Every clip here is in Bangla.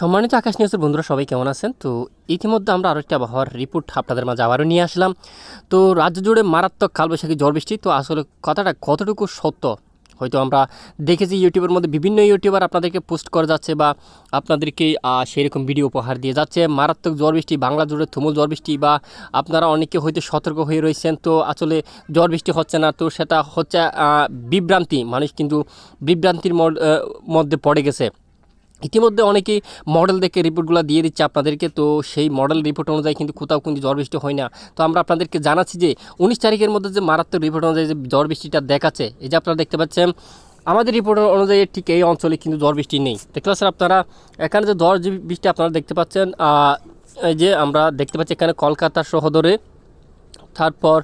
সম্মানিত আকাশ নিউজের বন্ধুরা সবাই কেমন আছেন তো ইতিমধ্যে আমরা আরও একটা আবহাওয়ার রিপোর্ট আপনাদের মাঝে আবারও নিয়ে আসলাম তো রাজ্য জুড়ে মারাত্মক কালবৈশাখী জলবৃষ্টি তো আসলে কথাটা কতটুকু সত্য হয়তো আমরা দেখেছি ইউটিউবের মধ্যে বিভিন্ন ইউটিউবার আপনাদেরকে পোস্ট করে যাচ্ছে বা আপনাদেরকে সেরকম ভিডিও উপহার দিয়ে যাচ্ছে মারাত্মক ঝড় বৃষ্টি বাংলা জুড়ে তুমুল ঝড় বৃষ্টি বা আপনারা অনেকে হয়তো সতর্ক হয়ে রয়েছেন তো আসলে ঝড় বৃষ্টি হচ্ছে না তো সেটা হচ্ছে বিভ্রান্তি মানুষ কিন্তু বিভ্রান্তির মধ্যে পড়ে গেছে ইতিমধ্যে অনেকেই মডেল দেখে রিপোর্টগুলো দিয়ে দিচ্ছে আপনাদেরকে তো সেই মডেল রিপোর্ট অনুযায়ী কিন্তু কোথাও কিন্তু ঝড় বৃষ্টি হয় না তো আমরা আপনাদেরকে জানাচ্ছি যে উনিশ তারিখের মধ্যে যে মারাত্মক রিপোর্ট অনুযায়ী যে ঝড় বৃষ্টিটা দেখাচ্ছে এই যে আপনারা দেখতে পাচ্ছেন আমাদের রিপোর্ট অনুযায়ী ঠিক এই অঞ্চলে কিন্তু ঝড় বৃষ্টি নেই দেখতে পাচ্ছেন আপনারা এখানে যে ঝড় বৃষ্টি আপনারা দেখতে পাচ্ছেন যে আমরা দেখতে পাচ্ছি এখানে কলকাতা শহদরে তারপর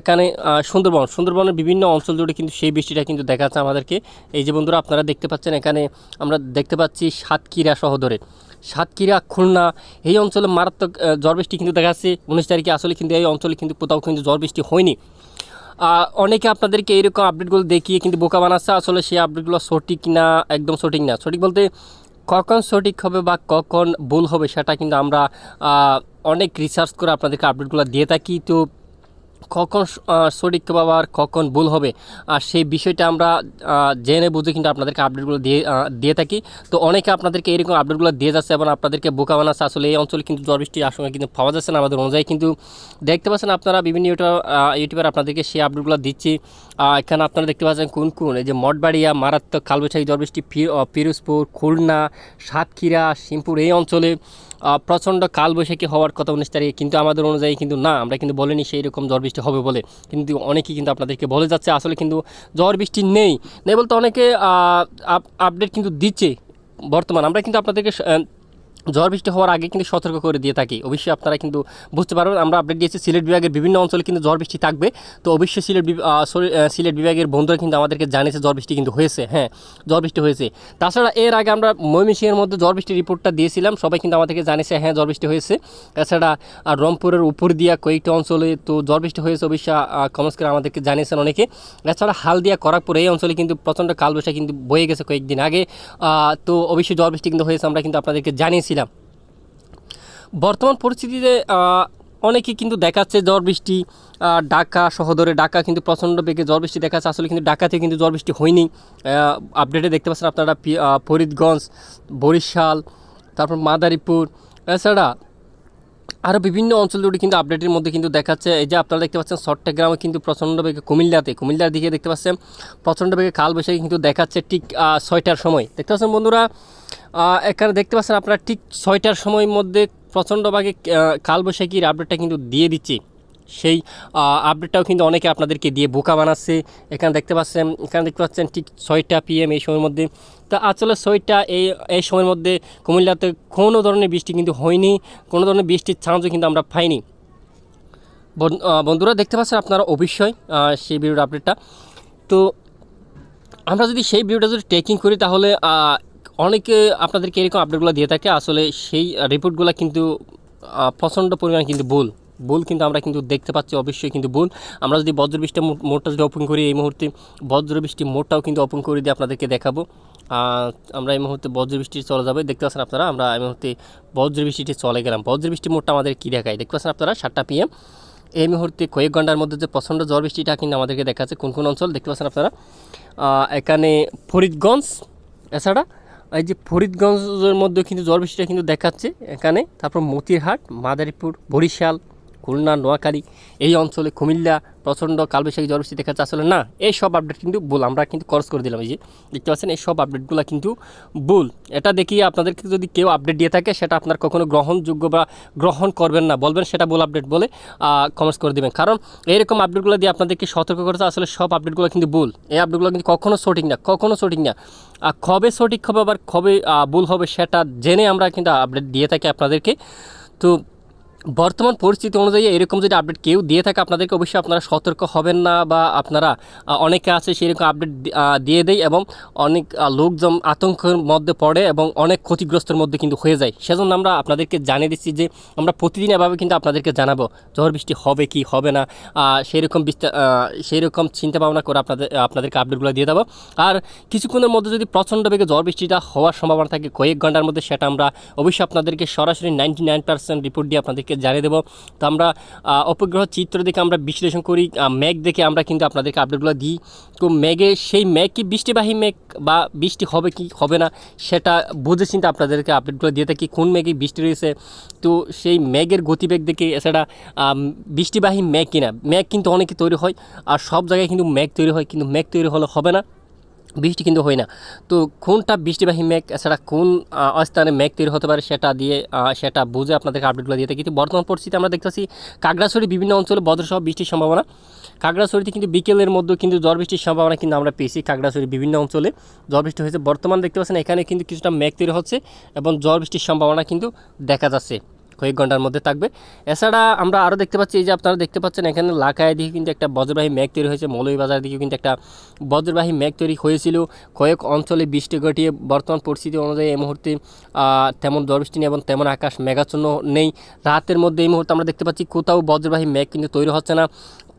এখানে সুন্দরবন সুন্দরবনের বিভিন্ন অঞ্চল জুড়ে কিন্তু সেই বৃষ্টিটা কিন্তু দেখা যাচ্ছে আমাদেরকে এই যে বন্ধুরা আপনারা দেখতে পাচ্ছেন এখানে আমরা দেখতে পাচ্ছি সাতক্ষীরা সহদরে সাতক্ষীরা খুলনা এই অঞ্চলে মারাত্মক ঝড় বৃষ্টি কিন্তু দেখা যাচ্ছে উনিশ তারিখে আসলে কিন্তু এই অঞ্চলে কিন্তু কোথাও কিন্তু ঝড় বৃষ্টি হয়নি অনেকে আপনাদেরকে এইরকম আপডেটগুলো দেখিয়ে কিন্তু বোকা বানাচ্ছে আসলে সেই আপডেটগুলো সঠিক না একদম সঠিক না সঠিক বলতে কখন সঠিক হবে বা কখন ভুল হবে সেটা কিন্তু আমরা অনেক রিসার্চ করে আপনাদেরকে আপডেটগুলো দিয়ে থাকি তো কখন সঠিক পাবো আর কখন ভুল হবে আর সেই বিষয়টা আমরা জেনে বুঝে কিন্তু আপনাদেরকে আপডেটগুলো দিয়ে দিয়ে থাকি তো অনেকে আপনাদেরকে এরকম আপডেটগুলো দিয়ে যাচ্ছে এবং আপনাদেরকে বোকা বানাচ্ছে আসলে এই অঞ্চলে কিন্তু জ্বর বৃষ্টির আশঙ্কা কিন্তু পাওয়া যাচ্ছে না আমাদের অনুযায়ী কিন্তু দেখতে পাচ্ছেন আপনারা বিভিন্ন ইউটিউব ইউটিউবার আপনাদেরকে সেই আপডেটগুলো দিচ্ছি এখানে আপনারা দেখতে পাচ্ছেন কোন কোন এই যে মঠবাড়িয়া মারাত্মক কালবৈশাখী জ্বর বৃষ্টি ফিরোজপুর খুলনা সাতক্ষীরা সিমপুর এই অঞ্চলে প্রচণ্ড কালবৈশাখী হওয়ার কথা উনিশ তারিখে কিন্তু আমাদের অনুযায়ী কিন্তু না আমরা কিন্তু বলিনি সেই রকম ঝড় বৃষ্টি হবে বলে কিন্তু অনেকেই কিন্তু আপনাদেরকে বলে যাচ্ছে আসলে কিন্তু ঝড় বৃষ্টি নেই নেই বলতে অনেকে আপডেট কিন্তু দিচ্ছে বর্তমান আমরা কিন্তু আপনাদেরকে ঝড় বৃষ্টি হওয়ার আগে কিন্তু সতর্ক করে দিয়ে থাকি অবশ্যই আপনারা কিন্তু বুঝতে পারবেন আমরা আপডেট দিয়েছি সিলেট বিভাগের বিভিন্ন অঞ্চলে কিন্তু ঝড় বৃষ্টি থাকবে তো অবশ্যই সিলেট সিলেট বিভাগের বন্ধুরা কিন্তু আমাদেরকে জানিয়েছে ঝড় বৃষ্টি কিন্তু হয়েছে হ্যাঁ ঝড় বৃষ্টি হয়েছে তাছাড়া এর আগে আমরা ময়মনসিংহের মধ্যে ঝড় বৃষ্টির রিপোর্টটা দিয়েছিলাম সবাই কিন্তু আমাদেরকে জানিয়েছে হ্যাঁ ঝড় বৃষ্টি হয়েছে তাছাড়া রংপুরের উপর দিয়া কয়েকটি অঞ্চলে তো ঝড় বৃষ্টি হয়েছে অবশ্যই কমেন্টস করে আমাদেরকে জানিয়েছেন অনেকে তাছাড়া হালদিয়া করাকপুর এই অঞ্চলে কিন্তু প্রচণ্ড কালবৈশাখ কিন্তু বয়ে গেছে কয়েকদিন আগে তো অবশ্যই ঝড় বৃষ্টি কিন্তু হয়েছে আমরা কিন্তু আপনাদেরকে জানিয়েছিলাম না বর্তমান পরিস্থিতিতে অনেকেই কিন্তু দেখাচ্ছে ঝড় বৃষ্টি ঢাকা শহরে ঢাকা কিন্তু প্রচণ্ড বেগে ঝড় বৃষ্টি দেখাচ্ছে আসলে কিন্তু ঢাকাতে কিন্তু ঝড় বৃষ্টি হয়নি আপডেটে দেখতে পাচ্ছেন আপনারা ফরিদগঞ্জ বরিশাল তারপর মাদারীপুর এছাড়া আরও বিভিন্ন অঞ্চল জুড়ে কিন্তু আপডেটের মধ্যে কিন্তু দেখাচ্ছে এই যে আপনারা দেখতে পাচ্ছেন চট্টগ্রামে কিন্তু প্রচণ্ড বেগে কুমিল্লাতে কুমিল্লার দিকে দেখতে পাচ্ছেন প্রচণ্ড বেগে কাল বৈশাখী কিন্তু দেখাচ্ছে ঠিক ছয়টার সময় দেখতে পাচ্ছেন বন্ধুরা এখানে দেখতে পাচ্ছেন আপনারা ঠিক ছয়টার সময়ের মধ্যে প্রচণ্ডভাবে কালবৈশাখীর আপডেটটা কিন্তু দিয়ে দিচ্ছি সেই আপডেটটাও কিন্তু অনেকে আপনাদেরকে দিয়ে বোকা বানাচ্ছে এখানে দেখতে পাচ্ছেন এখানে দেখতে পাচ্ছেন ঠিক ছয়টা পিএম এই সময়ের মধ্যে তা আসলে ছয়টা এই এই সময়ের মধ্যে কুমিল্লাতে কোনো ধরনের বৃষ্টি কিন্তু হয়নি কোনো ধরনের বৃষ্টির ছাঁচও কিন্তু আমরা পাইনি বন্ধুরা দেখতে পাচ্ছেন আপনারা অবশ্যই সেই ভিডিওর আপডেটটা তো আমরা যদি সেই ভিডিওটা যদি ট্রেকিং করি তাহলে অনেকে আপনাদেরকে এরকম আপডেটগুলো দিয়ে থাকে আসলে সেই রিপোর্টগুলো কিন্তু প্রচণ্ড পরিমাণে কিন্তু ভুল ভুল কিন্তু আমরা কিন্তু দেখতে পাচ্ছি অবশ্যই কিন্তু ভুল আমরা যদি বজ্রবৃষ্টি মোটটা যদি ওপেন করি এই মুহূর্তে বজ্রবৃষ্টি মোটটাও কিন্তু ওপেন করে দিয়ে আপনাদেরকে দেখাবো আমরা এই মুহূর্তে বজ্রবৃষ্টি চলে যাবে দেখতে পাচ্ছেন আপনারা আমরা এই মুহূর্তে বজ্রবৃষ্টিটি চলে গেলাম বজ্রবৃষ্টি মোটটা আমাদের কী দেখায় দেখতে পাচ্ছেন আপনারা সাতটা পিএম এই মুহূর্তে কয়েক ঘন্টার মধ্যে যে প্রচণ্ড ঝড় বৃষ্টিটা কিন্তু আমাদেরকে দেখাচ্ছে কোন কোন অঞ্চল দেখতে পাচ্ছেন আপনারা এখানে ফরিদগঞ্জ এছাড়া এই যে ফরিদগঞ্জের মধ্যে কিন্তু জ্বর বৃষ্টিটা কিন্তু দেখাচ্ছে এখানে তারপর মতিরহাট মাদারীপুর বরিশাল খুলনা নোয়াখালী এই অঞ্চলে কুমিল্লা প্রচণ্ড কালবৈশাখী জলবৃষ্টি দেখা যাচ্ছে আসলে না এই সব আপডেট কিন্তু ভুল আমরা কিন্তু খরচ করে দিলাম এই যে দেখতে পাচ্ছেন এই সব আপডেটগুলো কিন্তু ভুল এটা দেখিয়ে আপনাদেরকে যদি কেউ আপডেট দিয়ে থাকে সেটা আপনার কখনো গ্রহণযোগ্য বা গ্রহণ করবেন না বলবেন সেটা ভুল আপডেট বলে কমেন্টস করে দেবেন কারণ এইরকম আপডেটগুলো দিয়ে আপনাদেরকে সতর্ক করতে আসলে সব আপডেটগুলো কিন্তু ভুল এই আপডেটগুলো কিন্তু কখনও সঠিক না কখনও সঠিক না আর কবে সঠিক হবে আবার কবে ভুল হবে সেটা জেনে আমরা কিন্তু আপডেট দিয়ে থাকি আপনাদেরকে তো বর্তমান পরিস্থিতি অনুযায়ী এরকম যদি আপডেট কেউ দিয়ে থাকে আপনাদেরকে অবশ্যই আপনারা সতর্ক হবেন না বা আপনারা অনেকে আছে সেরকম আপডেট দিয়ে দেয় এবং অনেক লোকজন আতঙ্কের মধ্যে পড়ে এবং অনেক ক্ষতিগ্রস্তের মধ্যে কিন্তু হয়ে যায় সেজন্য আমরা আপনাদেরকে জানিয়ে দিচ্ছি যে আমরা প্রতিদিন এভাবে কিন্তু আপনাদেরকে জানাবো ঝড় বৃষ্টি হবে কি হবে না সেরকম বিস্তার সেরকম চিন্তা ভাবনা করে আপনাদের আপনাদেরকে আপডেটগুলো দিয়ে দেবো আর কিছুক্ষণের মধ্যে যদি প্রচণ্ড বেগে ঝড় বৃষ্টিটা হওয়ার সম্ভাবনা থাকে কয়েক ঘন্টার মধ্যে সেটা আমরা অবশ্যই আপনাদেরকে সরাসরি নাইনটি রিপোর্ট দিয়ে আপনাদেরকে আপনাদেরকে জানিয়ে দেবো তো আমরা অপগ্রহ চিত্র দেখে আমরা বিশ্লেষণ করি ম্যাগ দেখে আমরা কিন্তু আপনাদেরকে আপডেটগুলো দিই তো ম্যাগে সেই ম্যাগ কি বৃষ্টিবাহী ম্যাগ বা বৃষ্টি হবে কি হবে না সেটা বুঝে চিন্তা আপনাদেরকে আপডেটগুলো দিয়ে থাকি কোন ম্যাগে বৃষ্টি রয়েছে তো সেই ম্যাগের গতিবেগ দেখে এছাড়া বৃষ্টিবাহী ম্যাগ কিনা ম্যাগ কিন্তু অনেকে তৈরি হয় আর সব জায়গায় কিন্তু ম্যাগ তৈরি হয় কিন্তু ম্যাগ তৈরি হলে হবে না বৃষ্টি কিন্তু হয় না তো কোনটা বৃষ্টিবাহী মেঘ এছাড়া কোন স্থানে মেঘ তৈরি হতে পারে সেটা দিয়ে সেটা বুঝে আপনাদেরকে আপডেটগুলো দিয়ে থাকি কিন্তু বর্তমান পরিস্থিতি আমরা দেখতেছি কাগড়াছড়ি বিভিন্ন অঞ্চলে বদ্রসহ বৃষ্টির সম্ভাবনা কাগড়াছড়িতে কিন্তু বিকেলের মধ্যে কিন্তু ঝড় বৃষ্টির সম্ভাবনা কিন্তু আমরা পেয়েছি কাগড়াছড়ি বিভিন্ন অঞ্চলে ঝড় বৃষ্টি হয়েছে বর্তমান দেখতে পাচ্ছেন এখানে কিন্তু কিছুটা মেঘ তৈরি হচ্ছে এবং ঝড় বৃষ্টির সম্ভাবনা কিন্তু দেখা যাচ্ছে কয়েক ঘন্টার মধ্যে থাকবে এছাড়া আমরা আরও দেখতে পাচ্ছি এই যে আপনারা দেখতে পাচ্ছেন এখানে লাকায় দিকে কিন্তু একটা বজ্রবাহী ম্যাগ তৈরি হয়েছে মৌলভীবাজার দিকে কিন্তু একটা বজ্রবাহী ম্যাগ তৈরি হয়েছিল কয়েক অঞ্চলে বৃষ্টি ঘটিয়ে বর্তমান পরিস্থিতি অনুযায়ী এই মুহূর্তে তেমন বৃষ্টি নেই এবং তেমন আকাশ মেঘাচ্ছন্ন নেই রাতের মধ্যে এই মুহূর্তে আমরা দেখতে পাচ্ছি কোথাও বজ্রবাহী ম্যাগ কিন্তু তৈরি হচ্ছে না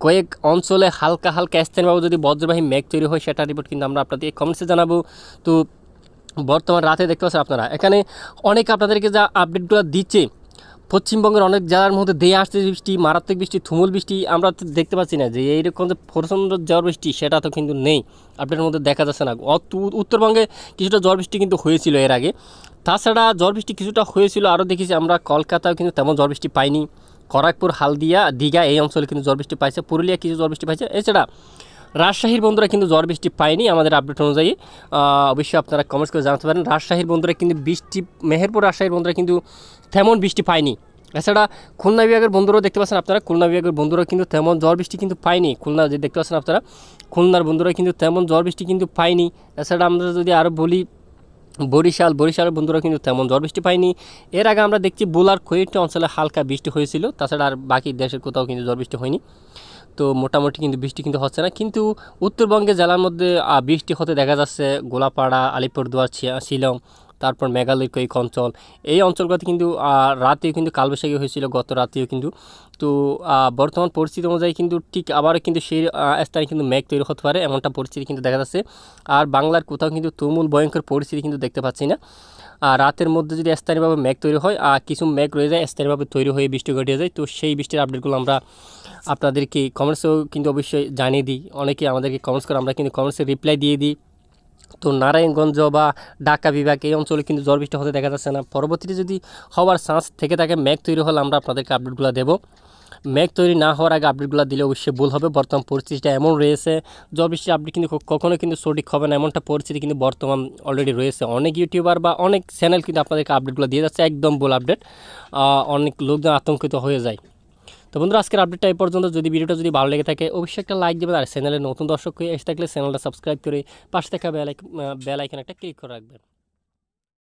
কয়েক অঞ্চলে হালকা হালকা স্থানীয়ভাবে যদি বজ্রবাহী ম্যাগ তৈরি হয় সেটা রিপোর্ট কিন্তু আমরা আপনাদের কমেন্টসে জানাবো তো বর্তমান রাতে দেখতে পাচ্ছেন আপনারা এখানে অনেক আপনাদেরকে যা আপডেটগুলো দিচ্ছে পশ্চিমবঙ্গের অনেক জেলার মধ্যে দেয়া আসছে বৃষ্টি মারাত্মক বৃষ্টি থুমুল বৃষ্টি আমরা দেখতে পাচ্ছি না যে এইরকম যে প্রচণ্ড ঝড় বৃষ্টি সেটা তো কিন্তু নেই আপনার মধ্যে দেখা যাচ্ছে না উত্তরবঙ্গে কিছুটা ঝড় বৃষ্টি কিন্তু হয়েছিল এর আগে তাছাড়া ঝড় বৃষ্টি কিছুটা হয়েছিল আরও দেখেছি আমরা কলকাতাও কিন্তু তেমন জ্বর বৃষ্টি পাইনি করাকপুর হালদিয়া দীঘা এই অঞ্চলে কিন্তু জ্বর বৃষ্টি পাইছে পুরুলিয়া কিছু জ্বর বৃষ্টি পাইছে এছাড়া রাজশাহীর বন্ধুরা কিন্তু ঝড় বৃষ্টি পায়নি আমাদের আপডেট অনুযায়ী অবশ্যই আপনারা কমেন্টস করে জানাতে পারেন রাজশাহীর বন্ধুরা কিন্তু বৃষ্টি মেহেরপুর রাজশাহীর বন্ধুরা কিন্তু তেমন বৃষ্টি পায়নি এছাড়া খুলনা বিভাগের বন্ধুরাও দেখতে পাচ্ছেন আপনারা খুলনা বিভাগের বন্ধুরাও কিন্তু তেমন ঝড় বৃষ্টি কিন্তু পায়নি খুলনা যে দেখতে পাচ্ছেন আপনারা খুলনার বন্ধুরা কিন্তু তেমন ঝড় বৃষ্টি কিন্তু পায়নি এছাড়া আমরা যদি আরও বলি বরিশাল বরিশালের বন্ধুরা কিন্তু তেমন ঝড় বৃষ্টি পায়নি এর আগে আমরা দেখছি বোলার কয়েকটি অঞ্চলে হালকা বৃষ্টি হয়েছিল তাছাড়া আর বাকি দেশের কোথাও কিন্তু ঝড় বৃষ্টি হয়নি তো মোটামুটি কিন্তু বৃষ্টি কিন্তু হচ্ছে না কিন্তু উত্তরবঙ্গে জেলার মধ্যে বৃষ্টি হতে দেখা যাচ্ছে গোলাপাড়া আলিপুরদুয়ার শিলং তারপর মেঘালয় কয়েক অঞ্চল এই অঞ্চলগুলোতে কিন্তু রাতেও কিন্তু কালবৈশাখী হয়েছিল গত রাতেও কিন্তু তো বর্তমান পরিস্থিতি অনুযায়ী কিন্তু ঠিক আবারও কিন্তু সেই স্থানে কিন্তু মেঘ তৈরি হতে পারে এমনটা পরিস্থিতি কিন্তু দেখা যাচ্ছে আর বাংলার কোথাও কিন্তু তুমুল ভয়ঙ্কর পরিস্থিতি কিন্তু দেখতে পাচ্ছি না রাতের মধ্যে যদি স্থানীয়ভাবে মেঘ তৈরি হয় আর কিছু মেঘ রয়ে যায় স্থানীয়ভাবে তৈরি হয়ে বৃষ্টি ঘটিয়ে যায় তো সেই বৃষ্টির আপডেটগুলো আমরা আপনাদেরকে কমেন্টসেও কিন্তু অবশ্যই জানিয়ে দিই অনেকে আমাদেরকে কমেন্টস করে আমরা কিন্তু কমেন্টসে রিপ্লাই দিয়ে দিই তো নারায়ণগঞ্জ বা ঢাকা বিভাগ এই অঞ্চলে কিন্তু জ্বর বৃষ্টি হতে দেখা যাচ্ছে না পরবর্তীতে যদি হওয়ার চান্স থেকে থাকে ম্যাগ তৈরি হলে আমরা আপনাদেরকে আপডেটগুলো দেবো মেঘ তৈরি না হওয়ার আগে আপডেটগুলো দিলে অবশ্যই ভুল হবে বর্তমান পরিস্থিতিটা এমন রয়েছে জল বৃষ্টির আপডেট কিন্তু কখনও কিন্তু সঠিক হবে না এমনটা পরিস্থিতি কিন্তু বর্তমান অলরেডি রয়েছে অনেক ইউটিউবার বা অনেক চ্যানেল কিন্তু আপনাদেরকে আপডেটগুলো দিয়ে যাচ্ছে একদম ভুল আপডেট অনেক লোকজন আতঙ্কিত হয়ে যায় তো বন্ধুরা আজকের আপডেটটা এই পর্যন্ত যদি ভিডিওটা যদি ভালো লেগে থাকে অবশ্যই একটা লাইক দেবেন আর চ্যানেলে নতুন দর্শক হয়ে এসে থাকলে চ্যানেলটা সাবস্ক্রাইব করে পাশে থাকা বেলাইক বেল একটা ক্লিক করে রাখবেন